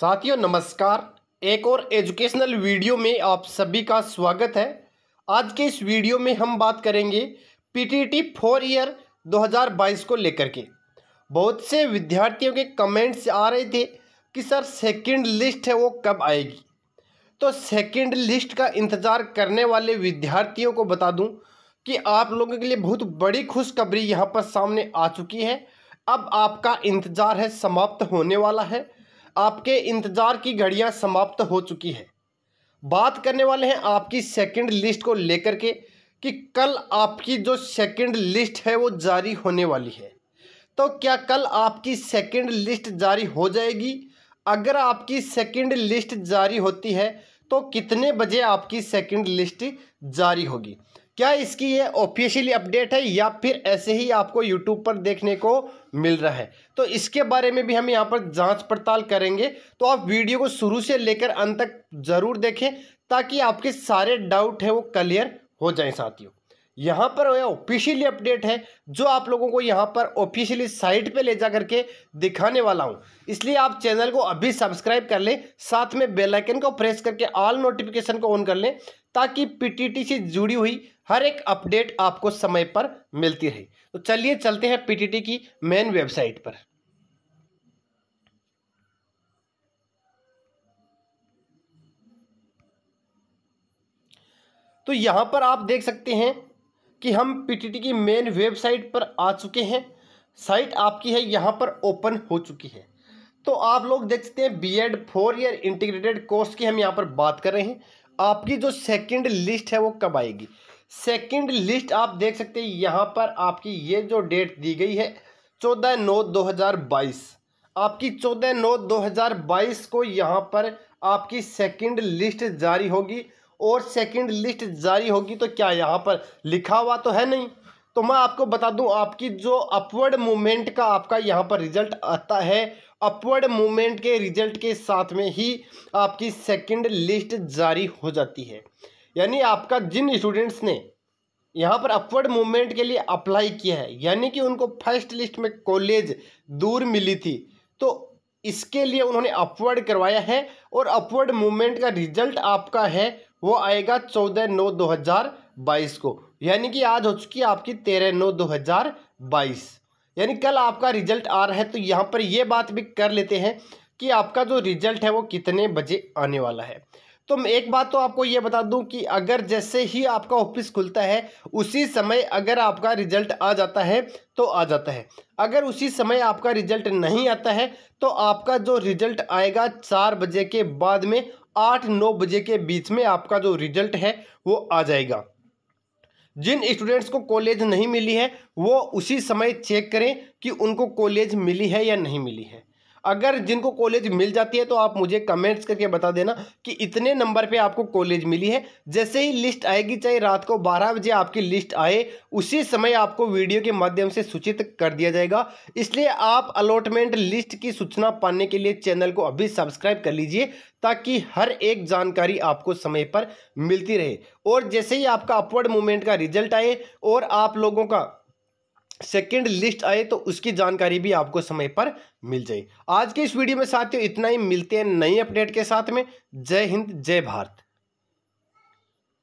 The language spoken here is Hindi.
साथियों नमस्कार एक और एजुकेशनल वीडियो में आप सभी का स्वागत है आज के इस वीडियो में हम बात करेंगे पीटीटी फोर ईयर 2022 को लेकर के बहुत से विद्यार्थियों के कमेंट्स आ रहे थे कि सर सेकंड लिस्ट है वो कब आएगी तो सेकंड लिस्ट का इंतज़ार करने वाले विद्यार्थियों को बता दूं कि आप लोगों के लिए बहुत बड़ी खुशखबरी यहाँ पर सामने आ चुकी है अब आपका इंतज़ार है समाप्त होने वाला है आपके इंतज़ार की घड़ियां समाप्त हो चुकी है बात करने वाले हैं आपकी सेकंड लिस्ट को लेकर के कि कल आपकी जो सेकंड लिस्ट है वो जारी होने वाली है तो क्या कल आपकी सेकंड लिस्ट जारी हो जाएगी अगर आपकी सेकंड लिस्ट जारी होती है तो कितने बजे आपकी सेकंड लिस्ट जारी होगी क्या इसकी ये ऑफिशियली अपडेट है या फिर ऐसे ही आपको यूट्यूब पर देखने को मिल रहा है तो इसके बारे में भी हम यहाँ पर जांच पड़ताल करेंगे तो आप वीडियो को शुरू से लेकर अंत तक ज़रूर देखें ताकि आपके सारे डाउट हैं वो क्लियर हो जाएं साथियों यहाँ पर ऑफिशियली अपडेट है जो आप लोगों को यहाँ पर ऑफिशियली साइट पे ले जा करके दिखाने वाला हूँ इसलिए आप चैनल को अभी सब्सक्राइब कर लें साथ में बेल आइकन को प्रेस करके ऑल नोटिफिकेशन को ऑन कर लें ताकि पीटीटी से जुड़ी हुई हर एक अपडेट आपको समय पर मिलती रहे तो चलिए चलते हैं पीटीटी की मेन वेबसाइट पर तो यहां पर आप देख सकते हैं कि हम पीटीटी की मेन वेबसाइट पर आ चुके हैं साइट आपकी है यहाँ पर ओपन हो चुकी है तो आप लोग देख सकते हैं B Ed four year integrated course की हम यहाँ पर बात कर रहे हैं आपकी जो सेकंड लिस्ट है वो कब आएगी सेकंड लिस्ट आप देख सकते हैं यहाँ पर आपकी ये जो डेट दी गई है चौदह नौ दो हज़ार बाईस आपकी चौदह नौ दो हज़ार बाईस को यहाँ पर आपकी सेकंड लिस्ट जारी होगी और सेकंड लिस्ट जारी होगी तो क्या यहाँ पर लिखा हुआ तो है नहीं तो मैं आपको बता दूं आपकी जो अपवर्ड मूवमेंट का आपका यहाँ पर रिजल्ट आता है अपवर्ड मूवमेंट के रिजल्ट के साथ में ही आपकी सेकंड लिस्ट जारी हो जाती है यानी आपका जिन स्टूडेंट्स ने यहाँ पर अपवर्ड मूवमेंट के लिए अप्लाई किया है यानी कि उनको फर्स्ट लिस्ट में कॉलेज दूर मिली थी तो इसके लिए उन्होंने अपवर्ड करवाया है और अपवर्ड मूवमेंट का रिजल्ट आपका है वो आएगा चौदह नौ दो हज़ार बाईस को यानी कि आज हो चुकी है आपकी तेरह नौ दो हज़ार बाईस यानी कल आपका रिजल्ट आ रहा है तो यहाँ पर ये बात भी कर लेते हैं कि आपका जो रिजल्ट है वो कितने बजे आने वाला है तो मैं एक बात तो आपको ये बता दूं कि अगर जैसे ही आपका ऑफिस खुलता है उसी समय अगर आपका रिजल्ट आ जाता है तो आ जाता है अगर उसी समय आपका रिजल्ट नहीं आता है तो आपका जो रिजल्ट आएगा चार बजे के बाद में आठ नौ बजे के बीच में आपका जो रिजल्ट है वो आ जाएगा जिन स्टूडेंट्स को कॉलेज नहीं मिली है वो उसी समय चेक करें कि उनको कॉलेज मिली है या नहीं मिली है अगर जिनको कॉलेज मिल जाती है तो आप मुझे कमेंट्स करके बता देना कि इतने नंबर पे आपको कॉलेज मिली है जैसे ही लिस्ट आएगी चाहे रात को बारह बजे आपकी लिस्ट आए उसी समय आपको वीडियो के माध्यम से सूचित कर दिया जाएगा इसलिए आप अलॉटमेंट लिस्ट की सूचना पाने के लिए चैनल को अभी सब्सक्राइब कर लीजिए ताकि हर एक जानकारी आपको समय पर मिलती रहे और जैसे ही आपका अपवर्ड मूवमेंट का रिजल्ट आए और आप लोगों का सेकेंड लिस्ट आए तो उसकी जानकारी भी आपको समय पर मिल जाए आज के इस वीडियो में साथियों इतना ही मिलते हैं नई अपडेट के साथ में जय हिंद जय भारत